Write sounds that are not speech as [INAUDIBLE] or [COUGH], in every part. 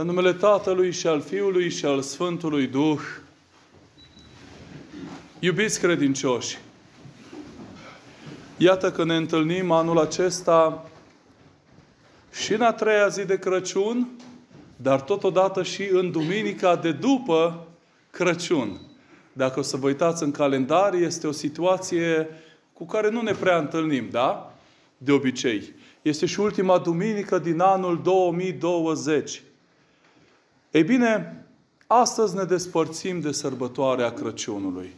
În numele Tatălui și al Fiului și al Sfântului Duh, iubiți credincioși, iată că ne întâlnim anul acesta și în a treia zi de Crăciun, dar totodată și în duminica de după Crăciun. Dacă o să vă uitați în calendar, este o situație cu care nu ne prea întâlnim, da? De obicei. Este și ultima duminică din anul 2020. Ei bine, astăzi ne despărțim de sărbătoarea Crăciunului.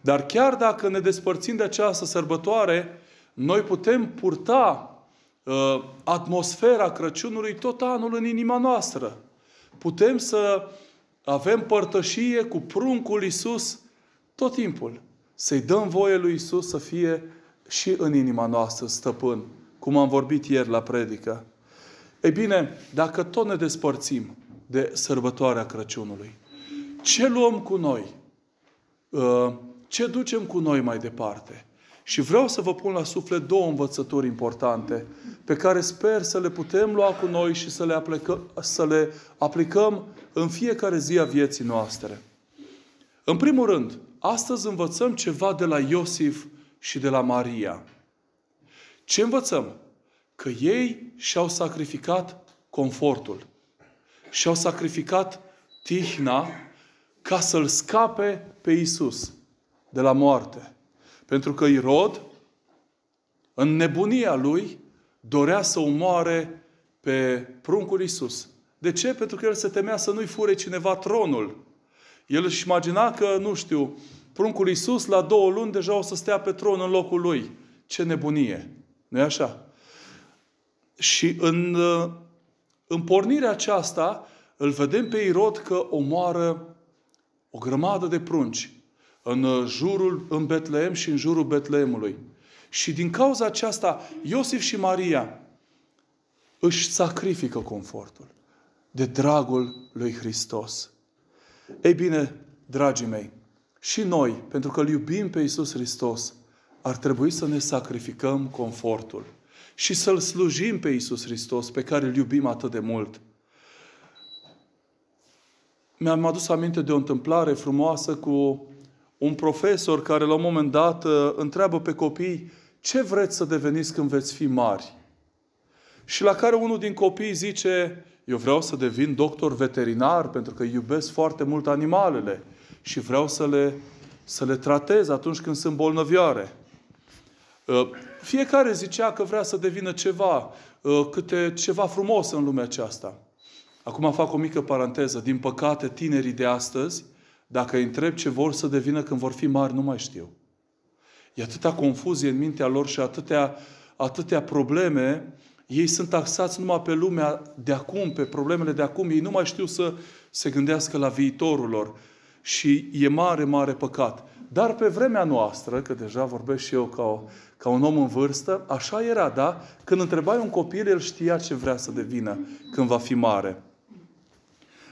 Dar chiar dacă ne despărțim de această sărbătoare, noi putem purta uh, atmosfera Crăciunului tot anul în inima noastră. Putem să avem părtășie cu pruncul Isus tot timpul. Să-i dăm voie lui Isus să fie și în inima noastră stăpân, cum am vorbit ieri la predică. Ei bine, dacă tot ne despărțim, de sărbătoarea Crăciunului. Ce luăm cu noi? Uh, ce ducem cu noi mai departe? Și vreau să vă pun la suflet două învățături importante pe care sper să le putem lua cu noi și să le, aplică, să le aplicăm în fiecare zi a vieții noastre. În primul rând, astăzi învățăm ceva de la Iosif și de la Maria. Ce învățăm? Că ei și-au sacrificat confortul și au sacrificat tihna ca să-L scape pe Isus de la moarte. Pentru că Irod, în nebunia lui, dorea să omoare pe pruncul Isus. De ce? Pentru că el se temea să nu-i fure cineva tronul. El își imagina că, nu știu, pruncul Isus la două luni deja o să stea pe tron în locul lui. Ce nebunie! nu e așa? Și în uh, în pornirea aceasta, îl vedem pe Irod că omoară o grămadă de prunci în uh, jurul, în Betlehem și în jurul Betleemului. Și din cauza aceasta, Iosif și Maria își sacrifică confortul de dragul lui Hristos. Ei bine, dragii mei, și noi, pentru că îl iubim pe Iisus Hristos, ar trebui să ne sacrificăm confortul și să-L slujim pe Iisus Hristos, pe care îl iubim atât de mult. Mi-am adus aminte de o întâmplare frumoasă cu un profesor care la un moment dat uh, întreabă pe copii ce vreți să deveniți când veți fi mari? Și la care unul din copii zice, eu vreau să devin doctor veterinar pentru că iubesc foarte mult animalele și vreau să le, să le tratez atunci când sunt bolnăvioare. Uh, fiecare zicea că vrea să devină ceva, uh, câte ceva frumos în lumea aceasta. Acum fac o mică paranteză. Din păcate, tinerii de astăzi, dacă îi întreb ce vor să devină când vor fi mari, nu mai știu. E atâta confuzie în mintea lor și atâtea, atâtea probleme. Ei sunt taxați numai pe lumea de acum, pe problemele de acum. Ei nu mai știu să se gândească la viitorul lor. Și e mare, mare păcat. Dar pe vremea noastră, că deja vorbesc și eu ca, o, ca un om în vârstă, așa era, da? Când întrebai un copil, el știa ce vrea să devină când va fi mare.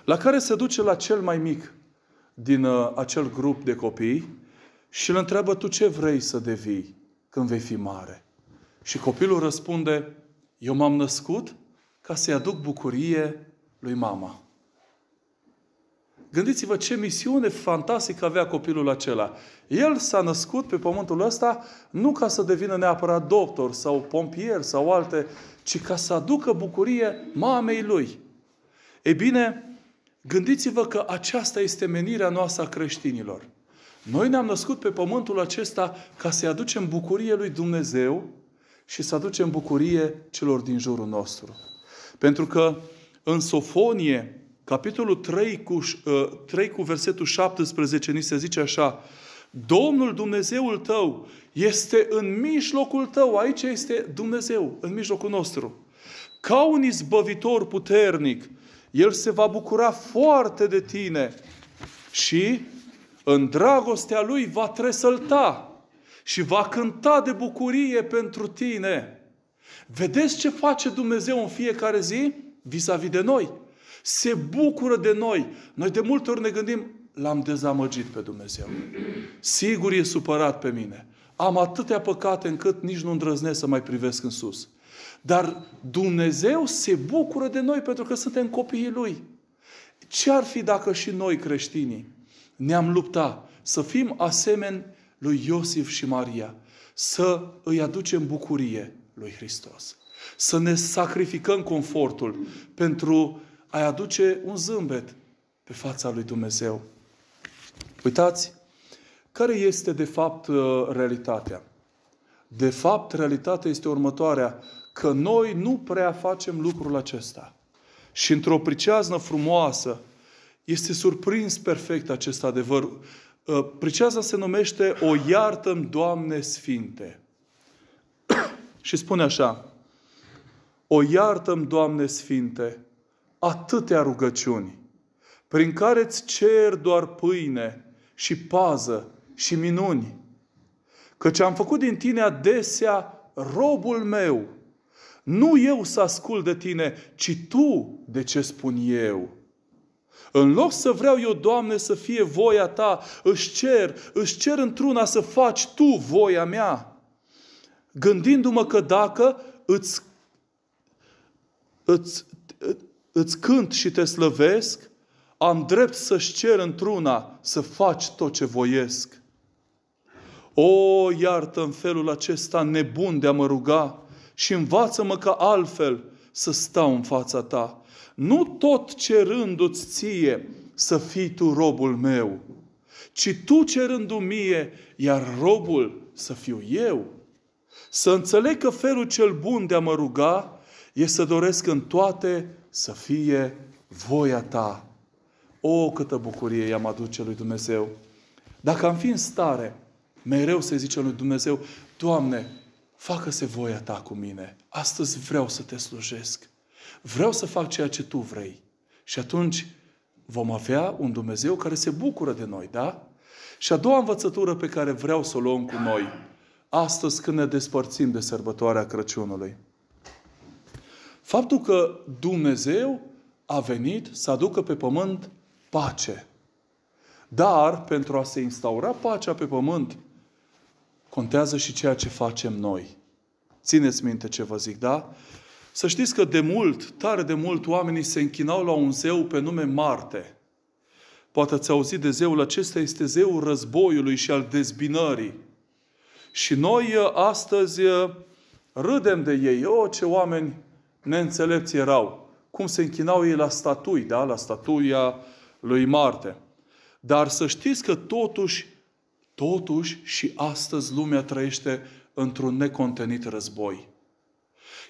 La care se duce la cel mai mic din uh, acel grup de copii și îl întreabă, tu ce vrei să devii când vei fi mare? Și copilul răspunde, eu m-am născut ca să-i aduc bucurie lui mama. Gândiți-vă ce misiune fantastică avea copilul acela. El s-a născut pe pământul ăsta nu ca să devină neapărat doctor sau pompier sau alte, ci ca să aducă bucurie mamei lui. Ei bine, gândiți-vă că aceasta este menirea noastră a creștinilor. Noi ne-am născut pe pământul acesta ca să-i aducem bucurie lui Dumnezeu și să aducem bucurie celor din jurul nostru. Pentru că în Sofonie, capitolul 3 cu, 3 ă, cu versetul 17, ni se zice așa, Domnul Dumnezeul tău este în mijlocul tău. Aici este Dumnezeu, în mijlocul nostru. Ca un izbăvitor puternic, El se va bucura foarte de tine și în dragostea Lui va tresălta și va cânta de bucurie pentru tine. Vedeți ce face Dumnezeu în fiecare zi vis-a-vis de noi se bucură de noi. Noi de multe ori ne gândim, l-am dezamăgit pe Dumnezeu. Sigur e supărat pe mine. Am atâtea păcate încât nici nu îndrăznesc să mai privesc în sus. Dar Dumnezeu se bucură de noi pentru că suntem copiii Lui. Ce ar fi dacă și noi creștinii ne-am lupta să fim asemeni lui Iosif și Maria, să îi aducem bucurie lui Hristos, să ne sacrificăm confortul pentru ai aduce un zâmbet pe fața lui Dumnezeu. Uitați, care este de fapt uh, realitatea? De fapt, realitatea este următoarea, că noi nu prea facem lucrul acesta. Și într-o priceaznă frumoasă este surprins perfect acest adevăr. Uh, Priceaza se numește O iartăm, Doamne Sfinte. [COUGHS] și spune așa, O iartăm, Doamne Sfinte, atâtea rugăciuni prin care îți cer doar pâine și pază și minuni. Căci am făcut din tine adesea robul meu. Nu eu să ascult de tine, ci tu de ce spun eu. În loc să vreau eu, Doamne, să fie voia ta, își cer, își cer într-una să faci tu voia mea. Gândindu-mă că dacă îți, îți îți cânt și te slăvesc, am drept să-și cer într-una să faci tot ce voiesc. O, iartă în felul acesta nebun de a mă ruga și învață-mă ca altfel să stau în fața ta. Nu tot cerându-ți ție să fii tu robul meu, ci tu cerându mie, iar robul să fiu eu. Să înțeleg că felul cel bun de a mă ruga este să doresc în toate să fie voia ta. O, câtă bucurie i-am aduce lui Dumnezeu! Dacă am fi în stare mereu să zicem lui Dumnezeu, Doamne, facă-se voia ta cu mine. Astăzi vreau să te slujesc. Vreau să fac ceea ce tu vrei. Și atunci vom avea un Dumnezeu care se bucură de noi, da? Și a doua învățătură pe care vreau să o luăm cu noi, astăzi când ne despărțim de sărbătoarea Crăciunului, Faptul că Dumnezeu a venit să aducă pe pământ pace. Dar pentru a se instaura pacea pe pământ, contează și ceea ce facem noi. Țineți minte ce vă zic, da? Să știți că de mult, tare de mult, oamenii se închinau la un zeu pe nume Marte. Poate ați auzit de zeul acesta, este zeul războiului și al dezbinării. Și noi ă, astăzi ă, râdem de ei. O, ce oameni neînțelepți erau. Cum se închinau ei la statui, da? la statuia lui Marte. Dar să știți că totuși, totuși și astăzi lumea trăiește într-un necontenit război.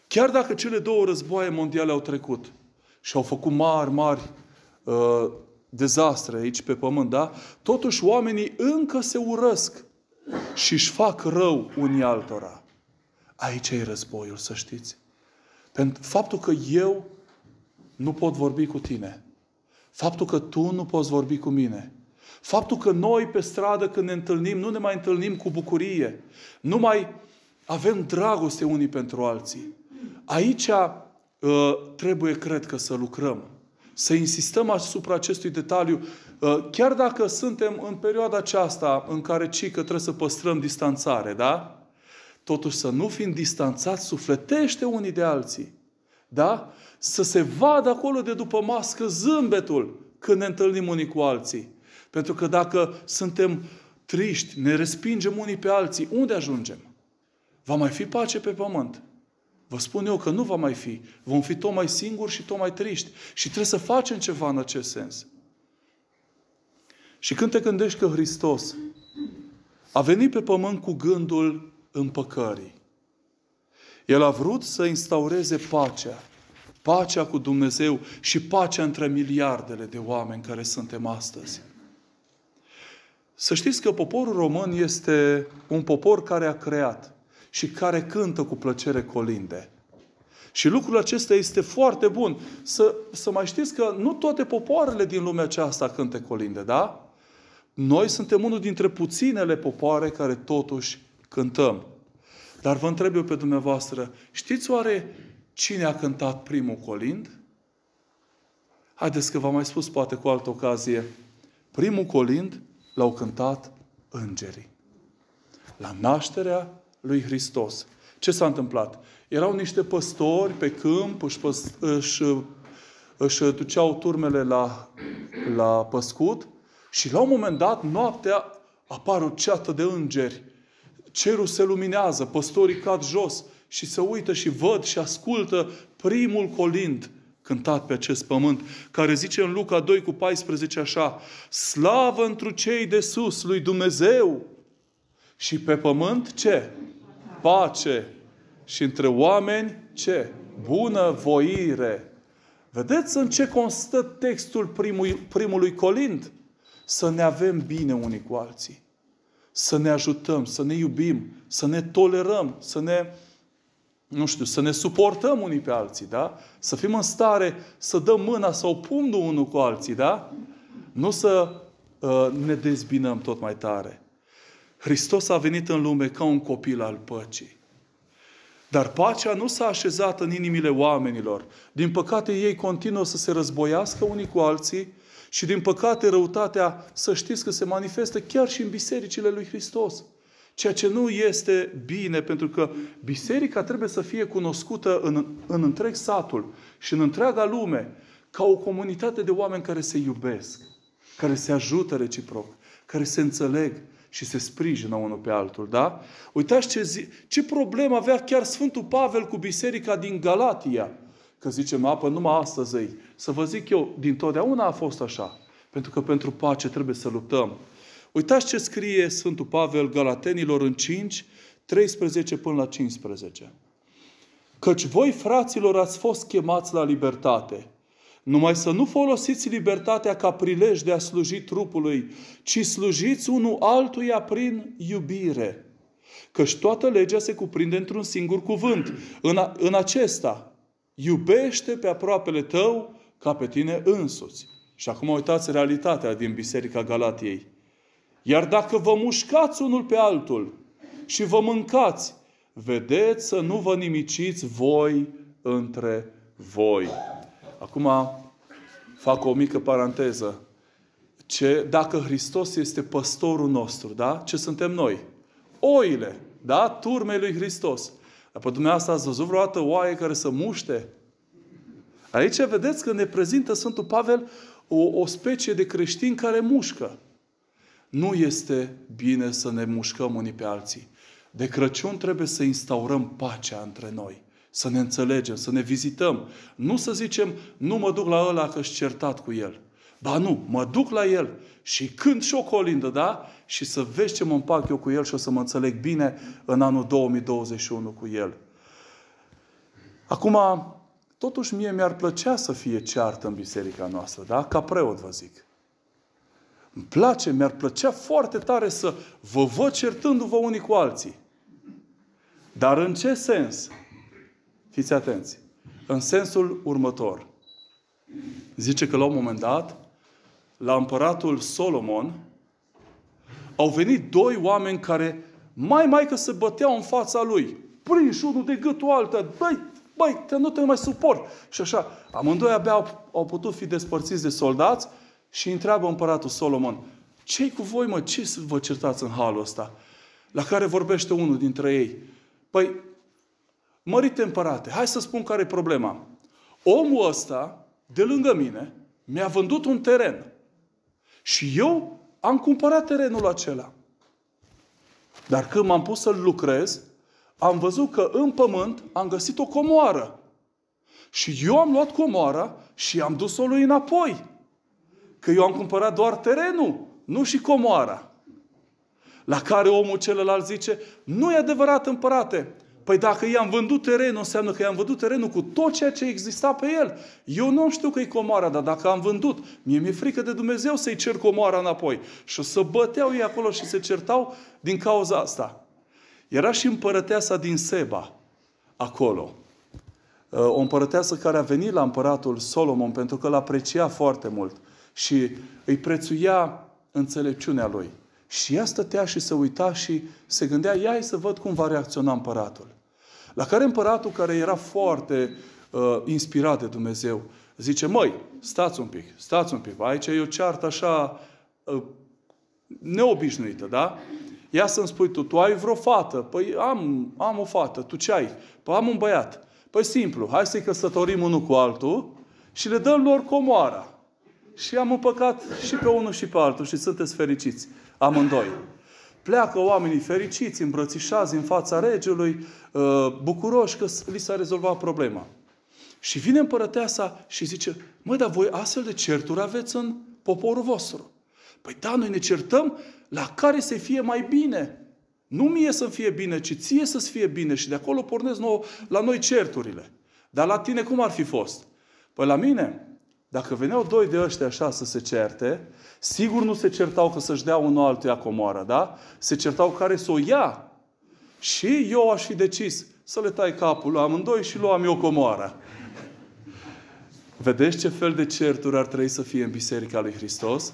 Chiar dacă cele două războaie mondiale au trecut și au făcut mari, mari uh, dezastre aici pe pământ, da? Totuși oamenii încă se urăsc și își fac rău unii altora. Aici e războiul, să știți. În faptul că eu nu pot vorbi cu tine, faptul că tu nu poți vorbi cu mine, faptul că noi pe stradă când ne întâlnim, nu ne mai întâlnim cu bucurie, nu mai avem dragoste unii pentru alții. Aici uh, trebuie, cred că, să lucrăm. Să insistăm asupra acestui detaliu. Uh, chiar dacă suntem în perioada aceasta în care cei că trebuie să păstrăm distanțare, da? Totuși să nu fim distanțați sufletește unii de alții. Da? Să se vadă acolo de după mască zâmbetul când ne întâlnim unii cu alții. Pentru că dacă suntem triști, ne respingem unii pe alții, unde ajungem? Va mai fi pace pe pământ? Vă spun eu că nu va mai fi. Vom fi tot mai singuri și tot mai triști. Și trebuie să facem ceva în acest sens. Și când te gândești că Hristos a venit pe pământ cu gândul împăcării. El a vrut să instaureze pacea, pacea cu Dumnezeu și pacea între miliardele de oameni care suntem astăzi. Să știți că poporul român este un popor care a creat și care cântă cu plăcere colinde. Și lucrul acesta este foarte bun. Să, să mai știți că nu toate popoarele din lumea aceasta cântă colinde, da? Noi suntem unul dintre puținele popoare care totuși cântăm. Dar vă întreb eu pe dumneavoastră, știți oare cine a cântat primul colind? Haideți că v-am mai spus poate cu altă ocazie. Primul colind l-au cântat îngerii. La nașterea lui Hristos. Ce s-a întâmplat? Erau niște păstori pe câmp, își, păs- își, își duceau turmele la, la păscut și la un moment dat, noaptea, apar o ceată de îngeri cerul se luminează, păstorii cad jos și se uită și văd și ascultă primul colind cântat pe acest pământ, care zice în Luca 2 cu 14 așa, Slavă întru cei de sus lui Dumnezeu și pe pământ ce? Pace. Și între oameni ce? Bună voire. Vedeți în ce constă textul primului, primului colind? Să ne avem bine unii cu alții să ne ajutăm, să ne iubim, să ne tolerăm, să ne, nu știu, să ne suportăm unii pe alții, da? Să fim în stare să dăm mâna sau pumnul unul cu alții, da? Nu să uh, ne dezbinăm tot mai tare. Hristos a venit în lume ca un copil al păcii. Dar pacea nu s-a așezat în inimile oamenilor. Din păcate, ei continuă să se războiască unii cu alții, și din păcate răutatea, să știți că se manifestă chiar și în bisericile lui Hristos. Ceea ce nu este bine, pentru că biserica trebuie să fie cunoscută în, în întreg satul și în întreaga lume ca o comunitate de oameni care se iubesc, care se ajută reciproc, care se înțeleg și se sprijină unul pe altul, da? Uitați ce, zi, ce problemă avea chiar Sfântul Pavel cu biserica din Galatia. Că zicem, apă numai astăzi să vă zic eu, din totdeauna a fost așa. Pentru că pentru pace trebuie să luptăm. Uitați ce scrie Sfântul Pavel Galatenilor în 5, 13 până la 15. Căci voi, fraților, ați fost chemați la libertate. Numai să nu folosiți libertatea ca prilej de a sluji trupului, ci slujiți unul altuia prin iubire. Căci toată legea se cuprinde într-un singur cuvânt, în, a, în acesta. Iubește pe aproapele tău ca pe tine însuți. Și acum uitați realitatea din Biserica Galatiei. Iar dacă vă mușcați unul pe altul și vă mâncați, vedeți să nu vă nimiciți voi între voi. Acum fac o mică paranteză. Ce, dacă Hristos este păstorul nostru, da? Ce suntem noi? Oile, da? Turmei lui Hristos. Dar pe dumneavoastră ați văzut vreodată oaie care să muște? Aici vedeți că ne prezintă Sfântul Pavel o, o specie de creștin care mușcă. Nu este bine să ne mușcăm unii pe alții. De Crăciun trebuie să instaurăm pacea între noi. Să ne înțelegem, să ne vizităm. Nu să zicem, nu mă duc la ăla că-și certat cu el. Ba nu, mă duc la el și când și o colindă, da? Și să vezi ce mă împac eu cu el și o să mă înțeleg bine în anul 2021 cu el. Acum, Totuși mie mi-ar plăcea să fie ceartă în biserica noastră, da? Ca preot vă zic. Îmi place, mi-ar plăcea foarte tare să vă văd certându-vă unii cu alții. Dar în ce sens? Fiți atenți. În sensul următor. Zice că la un moment dat, la împăratul Solomon, au venit doi oameni care mai mai că se băteau în fața lui. Prinși unul de gâtul altă, dai Băi, te, nu te mai suport. Și așa, amândoi abia au, au putut fi despărțiți de soldați și întreabă împăratul Solomon, ce cu voi, mă? Ce să vă certați în halul ăsta? La care vorbește unul dintre ei. Păi, mărite împărate, hai să spun care e problema. Omul ăsta, de lângă mine, mi-a vândut un teren. Și eu am cumpărat terenul acela. Dar când m-am pus să lucrez, am văzut că în pământ am găsit o comoară. Și eu am luat comoara și am dus-o lui înapoi. Că eu am cumpărat doar terenul, nu și comoara. La care omul celălalt zice, nu e adevărat împărate, Păi dacă i-am vândut terenul, înseamnă că i-am vândut terenul cu tot ceea ce exista pe el. Eu nu știu că e comoara, dar dacă am vândut, mie mi-e frică de Dumnezeu să-i cer comoara înapoi. Și să băteau ei acolo și se certau din cauza asta. Era și împărăteasa din Seba, acolo. Uh, o împărăteasă care a venit la împăratul Solomon pentru că îl aprecia foarte mult și îi prețuia înțelepciunea lui. Și ea stătea și se uita și se gândea, ia să văd cum va reacționa împăratul. La care împăratul, care era foarte uh, inspirat de Dumnezeu, zice, măi, stați un pic, stați un pic, aici e o ceartă așa uh, neobișnuită, da? Ia să-mi spui tu, tu ai vreo fată? Păi am, am o fată. Tu ce ai? Păi am un băiat. Păi simplu, hai să-i căsătorim unul cu altul și le dăm lor comoara. Și am împăcat și pe unul și pe altul și sunteți fericiți. Amândoi. Pleacă oamenii fericiți, îmbrățișați în fața regelui, ă, bucuroși că li s-a rezolvat problema. Și vine împărăteasa și zice, măi, dar voi astfel de certuri aveți în poporul vostru. Păi da, noi ne certăm la care să fie mai bine. Nu mie să fie bine, ci ție să-ți fie bine. Și de acolo pornesc nou, la noi certurile. Dar la tine cum ar fi fost? Păi la mine, dacă veneau doi de ăștia așa să se certe, sigur nu se certau că să-și dea unul altuia comoară, da? Se certau care să o ia. Și eu aș fi decis să le tai capul la amândoi și luam eu comoara. Vedeți ce fel de certuri ar trebui să fie în Biserica lui Hristos?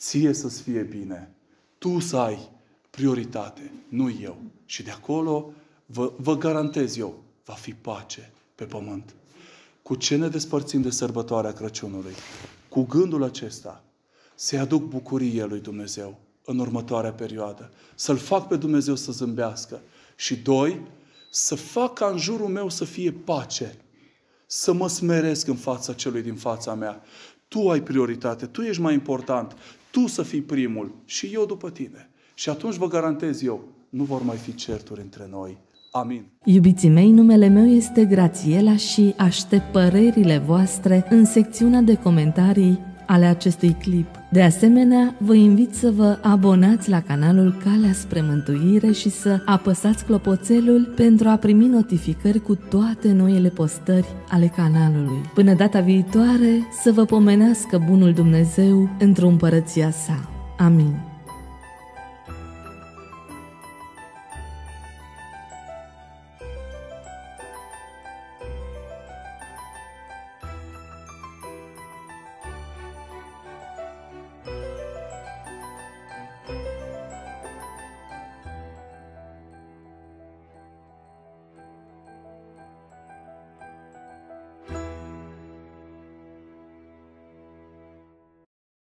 ție să-ți fie bine. Tu să ai prioritate, nu eu. Și de acolo vă, vă garantez eu, va fi pace pe pământ. Cu ce ne despărțim de sărbătoarea Crăciunului? Cu gândul acesta se aduc bucurie lui Dumnezeu în următoarea perioadă. Să-L fac pe Dumnezeu să zâmbească. Și doi, să fac ca în jurul meu să fie pace. Să mă smeresc în fața celui din fața mea. Tu ai prioritate, tu ești mai important. Tu să fii primul și eu după tine. Și atunci vă garantez eu, nu vor mai fi certuri între noi. Amin. Iubiții mei, numele meu este Grațiela și aștept părerile voastre în secțiunea de comentarii ale acestui clip. De asemenea, vă invit să vă abonați la canalul Calea spre Mântuire și să apăsați clopoțelul pentru a primi notificări cu toate noile postări ale canalului. Până data viitoare, să vă pomenească Bunul Dumnezeu într-o împărăția sa. Amin.